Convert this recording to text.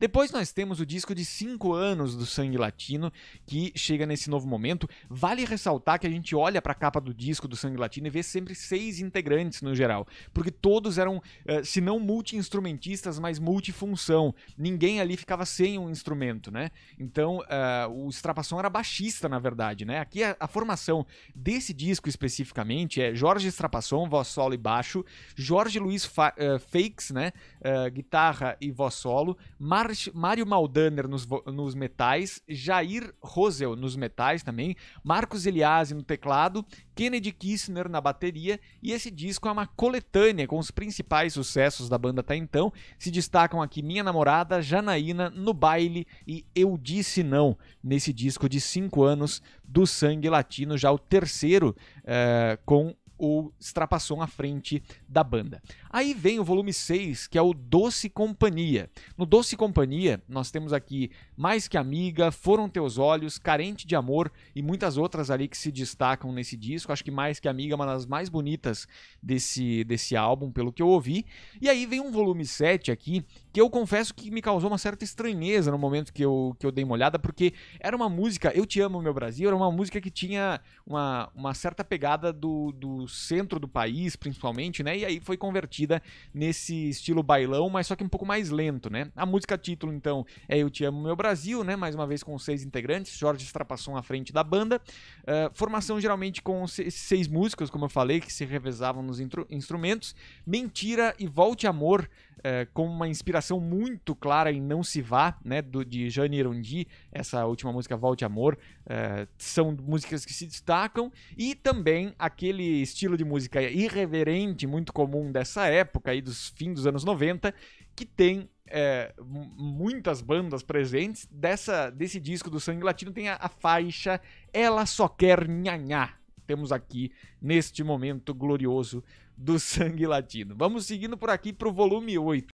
Depois nós temos o disco de 5 anos do Sangue Latino, que chega nesse novo momento. Vale ressaltar que a gente olha para a capa do disco do Sangue Latino e vê sempre seis integrantes no geral, porque todos eram, eh, se não multi-instrumentistas, mas multifunção. Ninguém ali ficava sem um instrumento, né? Então, eh, o Estrapação era baixista, na verdade, né? Aqui a, formação desse disco especificamente é Jorge Estrapasson, voz solo e baixo, Jorge Luiz eh, Fakes, né? guitarra e voz solo, Mar Mário Maldaner nos, nos metais, Jair Rosel nos metais também, Marcos Eliase no teclado, Kennedy Kissner na bateria, e esse disco é uma coletânea com os principais sucessos da banda até então. Se destacam aqui Minha Namorada, Janaína, No Baile e Eu Disse Não, nesse disco de 5 anos do Sangue Latino, já o terceiro eh, com ou extrapassou à frente da banda. Aí vem o volume 6, que é o Doce Companhia. No Doce Companhia, nós temos aqui Mais Que Amiga, Foram Teus Olhos, Carente de Amor e muitas outras ali que se destacam nesse disco. Acho que Mais Que Amiga é uma das mais bonitas desse, desse álbum, pelo que eu ouvi. E aí vem um volume 7 aqui, que eu confesso que me causou uma certa estranheza no momento que eu, que eu dei uma olhada, porque era uma música, Eu Te Amo Meu Brasil, era uma música que tinha uma, uma certa pegada do, do centro do país, principalmente, né? E aí foi convertida nesse estilo bailão, mas só que um pouco mais lento, né? A música título, então, é Eu Te Amo Meu Brasil, né? Mais uma vez com seis integrantes, Jorge Strapasson à frente da banda. Uh, formação geralmente com seis músicos, como eu falei, que se revezavam nos instrumentos. Mentira e Volte Amor, ah, com uma inspiração muito clara em Não Se Vá, né? Do, de Jane Irondi, essa última música Volte Amor. Ah, são músicas que se destacam. E também aquele estilo estilo de música irreverente muito comum dessa época aí dos fim dos anos 90, que tem é, muitas bandas presentes. Dessa, desse disco do Sangue Latino tem a, a faixa Ela Só Quer Nhanhá. Temos aqui neste momento glorioso do Sangue Latino. Vamos seguindo por aqui para o volume 8.